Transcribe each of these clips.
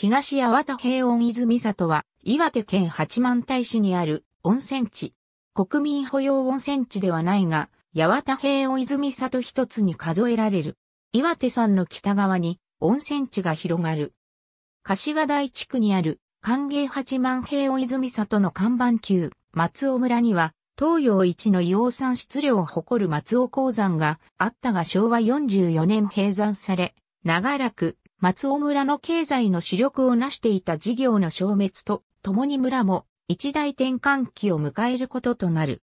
東八幡平温泉里は、岩手県八幡平市にある温泉地。国民保養温泉地ではないが、八幡平温泉里一つに数えられる。岩手山の北側に温泉地が広がる。柏台地区にある歓迎八幡平温泉里の看板級、松尾村には、東洋一の硫黄産出量を誇る松尾鉱山があったが昭和44年閉山され、長らく松尾村の経済の主力を成していた事業の消滅と、共に村も一大転換期を迎えることとなる。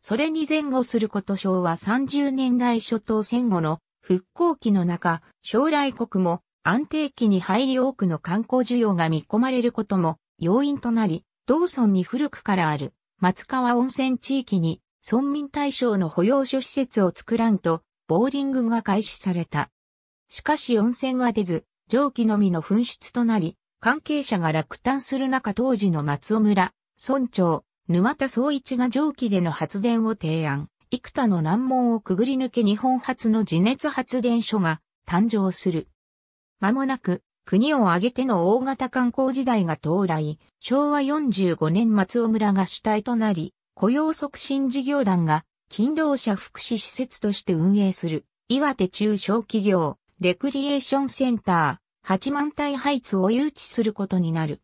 それに前後すること昭和30年代初頭戦後の復興期の中、将来国も安定期に入り多くの観光需要が見込まれることも要因となり、道村に古くからある松川温泉地域に村民対象の保養所施設を作らんと、ボーリングが開始された。しかし温泉は出ず、蒸気のみの噴出となり、関係者が落胆する中当時の松尾村、村長、沼田総一が蒸気での発電を提案。幾多の難問をくぐり抜け日本初の地熱発電所が誕生する。間もなく、国を挙げての大型観光時代が到来、昭和45年松尾村が主体となり、雇用促進事業団が勤労者福祉施設として運営する、岩手中小企業、レクリエーションセンター、八万体ハイツを誘致することになる。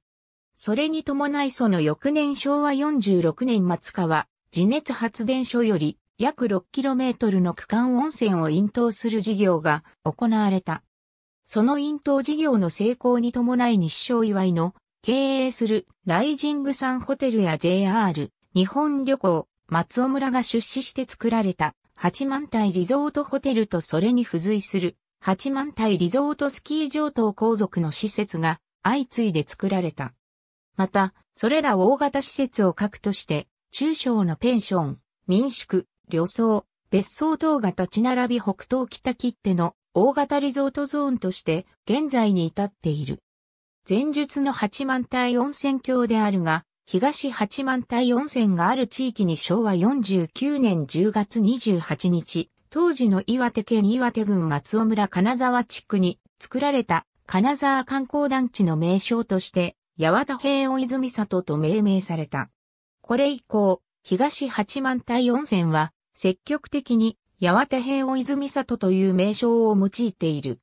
それに伴いその翌年昭和46年末かは、地熱発電所より約 6km の区間温泉を引導する事業が行われた。その引導事業の成功に伴い日照祝いの経営するライジングサンホテルや JR、日本旅行、松尾村が出資して作られた八万体リゾートホテルとそれに付随する八万体リゾートスキー場等皇族の施設が相次いで作られた。また、それら大型施設を核として、中小のペンション、民宿、旅荘、別荘等が立ち並び北東北切手の大型リゾートゾーンとして現在に至っている。前述の八万体温泉郷であるが、東八幡平温泉がある地域に昭和49年10月28日、当時の岩手県岩手郡松尾村金沢地区に作られた金沢観光団地の名称として、八幡平尾泉里と命名された。これ以降、東八幡平温泉は積極的に八幡平尾泉里という名称を用いている。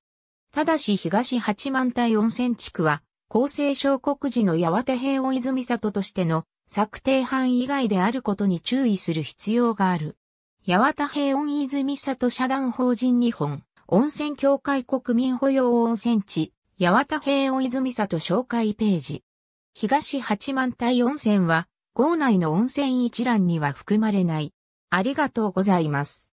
ただし東八幡平温泉地区は、厚生小国時の八幡平尾泉里としての策定範囲以外であることに注意する必要がある。八幡平温泉里社団法人日本温泉協会国民保養温泉地八幡平温泉里紹介ページ東八幡平温泉は、校内の温泉一覧には含まれない。ありがとうございます。